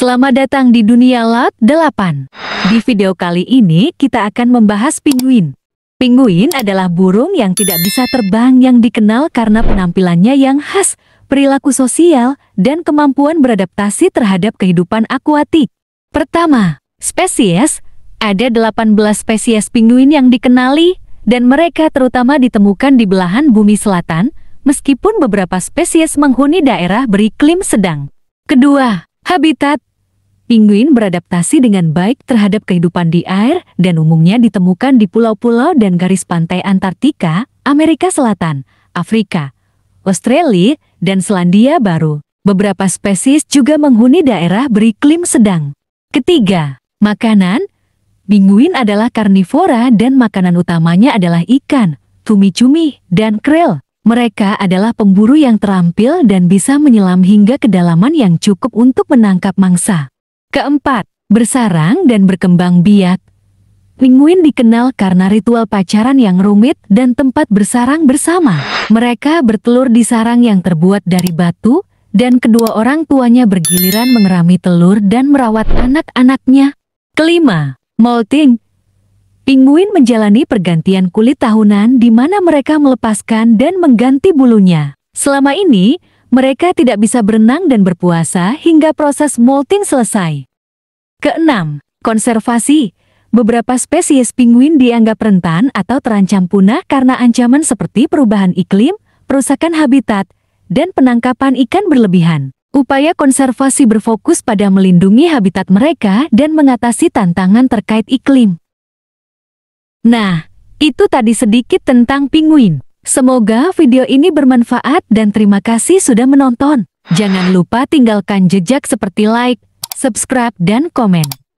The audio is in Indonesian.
Selamat datang di dunia laut 8. Di video kali ini kita akan membahas pinguin. Pinguin adalah burung yang tidak bisa terbang yang dikenal karena penampilannya yang khas, perilaku sosial, dan kemampuan beradaptasi terhadap kehidupan akuatik. Pertama, spesies. Ada 18 spesies pinguin yang dikenali, dan mereka terutama ditemukan di belahan bumi selatan, meskipun beberapa spesies menghuni daerah beriklim sedang. Kedua, habitat. Pinguin beradaptasi dengan baik terhadap kehidupan di air dan umumnya ditemukan di pulau-pulau dan garis pantai Antartika, Amerika Selatan, Afrika, Australia, dan Selandia Baru. Beberapa spesies juga menghuni daerah beriklim sedang. Ketiga, makanan. Pinguin adalah karnivora dan makanan utamanya adalah ikan, cumi-cumi, dan krel. Mereka adalah pemburu yang terampil dan bisa menyelam hingga kedalaman yang cukup untuk menangkap mangsa. Keempat, bersarang dan berkembang biak. Penguin dikenal karena ritual pacaran yang rumit dan tempat bersarang bersama. Mereka bertelur di sarang yang terbuat dari batu, dan kedua orang tuanya bergiliran mengerami telur dan merawat anak-anaknya. Kelima, molting. Penguin menjalani pergantian kulit tahunan di mana mereka melepaskan dan mengganti bulunya. Selama ini, mereka tidak bisa berenang dan berpuasa hingga proses molting selesai. Keenam, konservasi. Beberapa spesies pinguin dianggap rentan atau terancam punah karena ancaman seperti perubahan iklim, perusakan habitat, dan penangkapan ikan berlebihan. Upaya konservasi berfokus pada melindungi habitat mereka dan mengatasi tantangan terkait iklim. Nah, itu tadi sedikit tentang pinguin. Semoga video ini bermanfaat dan terima kasih sudah menonton. Jangan lupa tinggalkan jejak seperti like, subscribe, dan komen.